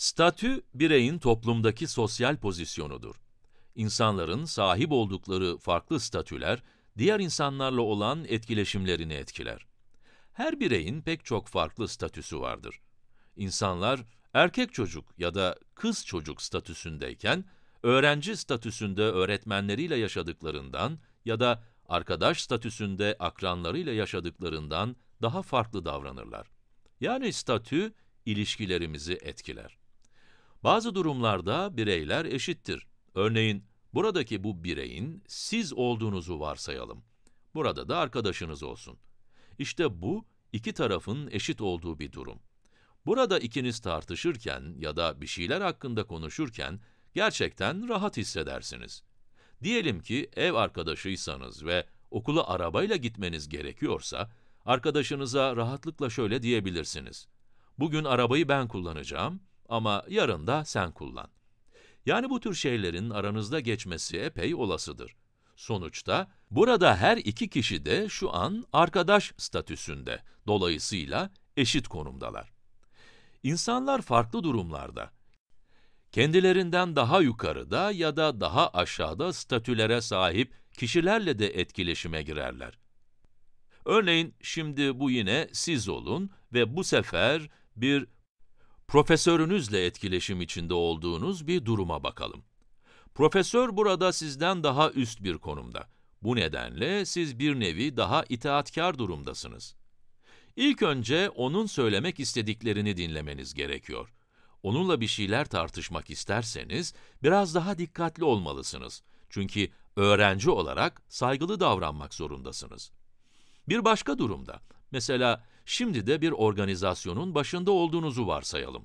Statü, bireyin toplumdaki sosyal pozisyonudur. İnsanların sahip oldukları farklı statüler, diğer insanlarla olan etkileşimlerini etkiler. Her bireyin pek çok farklı statüsü vardır. İnsanlar, erkek çocuk ya da kız çocuk statüsündeyken, öğrenci statüsünde öğretmenleriyle yaşadıklarından ya da arkadaş statüsünde akranlarıyla yaşadıklarından daha farklı davranırlar. Yani statü, ilişkilerimizi etkiler. Bazı durumlarda bireyler eşittir. Örneğin buradaki bu bireyin siz olduğunuzu varsayalım. Burada da arkadaşınız olsun. İşte bu iki tarafın eşit olduğu bir durum. Burada ikiniz tartışırken ya da bir şeyler hakkında konuşurken gerçekten rahat hissedersiniz. Diyelim ki ev arkadaşıysanız ve okula arabayla gitmeniz gerekiyorsa, arkadaşınıza rahatlıkla şöyle diyebilirsiniz. Bugün arabayı ben kullanacağım, ama yarın da sen kullan. Yani bu tür şeylerin aranızda geçmesi epey olasıdır. Sonuçta burada her iki kişi de şu an arkadaş statüsünde, dolayısıyla eşit konumdalar. İnsanlar farklı durumlarda, kendilerinden daha yukarıda ya da daha aşağıda statülere sahip kişilerle de etkileşime girerler. Örneğin şimdi bu yine siz olun ve bu sefer bir profesörünüzle etkileşim içinde olduğunuz bir duruma bakalım. Profesör burada sizden daha üst bir konumda. Bu nedenle siz bir nevi daha itaatkar durumdasınız. İlk önce onun söylemek istediklerini dinlemeniz gerekiyor. Onunla bir şeyler tartışmak isterseniz biraz daha dikkatli olmalısınız. Çünkü öğrenci olarak saygılı davranmak zorundasınız. Bir başka durumda Mesela şimdi de bir organizasyonun başında olduğunuzu varsayalım.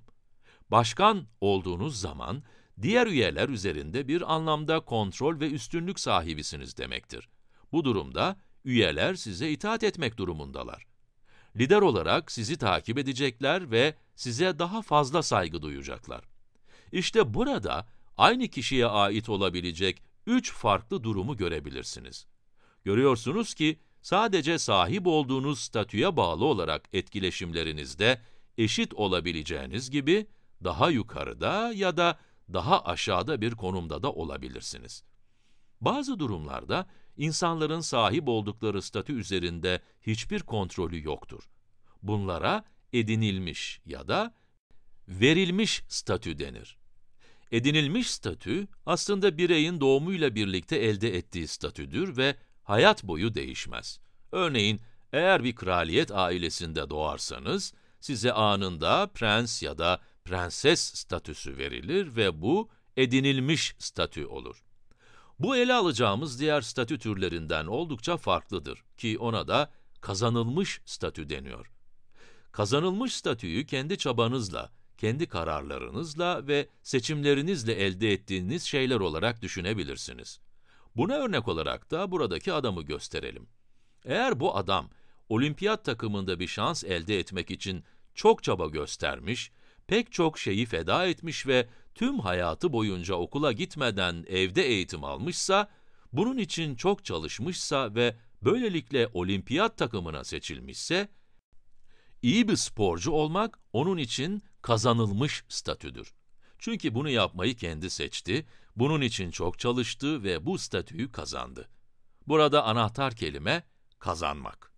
Başkan olduğunuz zaman diğer üyeler üzerinde bir anlamda kontrol ve üstünlük sahibisiniz demektir. Bu durumda üyeler size itaat etmek durumundalar. Lider olarak sizi takip edecekler ve size daha fazla saygı duyacaklar. İşte burada aynı kişiye ait olabilecek üç farklı durumu görebilirsiniz. Görüyorsunuz ki sadece sahip olduğunuz statüye bağlı olarak etkileşimlerinizde eşit olabileceğiniz gibi daha yukarıda ya da daha aşağıda bir konumda da olabilirsiniz. Bazı durumlarda insanların sahip oldukları statü üzerinde hiçbir kontrolü yoktur. Bunlara edinilmiş ya da verilmiş statü denir. Edinilmiş statü aslında bireyin doğumuyla birlikte elde ettiği statüdür ve hayat boyu değişmez. Örneğin, eğer bir kraliyet ailesinde doğarsanız, size anında prens ya da prenses statüsü verilir ve bu edinilmiş statü olur. Bu ele alacağımız diğer statü türlerinden oldukça farklıdır ki ona da kazanılmış statü deniyor. Kazanılmış statüyü kendi çabanızla, kendi kararlarınızla ve seçimlerinizle elde ettiğiniz şeyler olarak düşünebilirsiniz. Buna örnek olarak da buradaki adamı gösterelim. Eğer bu adam olimpiyat takımında bir şans elde etmek için çok çaba göstermiş, pek çok şeyi feda etmiş ve tüm hayatı boyunca okula gitmeden evde eğitim almışsa, bunun için çok çalışmışsa ve böylelikle olimpiyat takımına seçilmişse, iyi bir sporcu olmak onun için kazanılmış statüdür. Çünkü bunu yapmayı kendi seçti, bunun için çok çalıştı ve bu statüyü kazandı. Burada anahtar kelime kazanmak.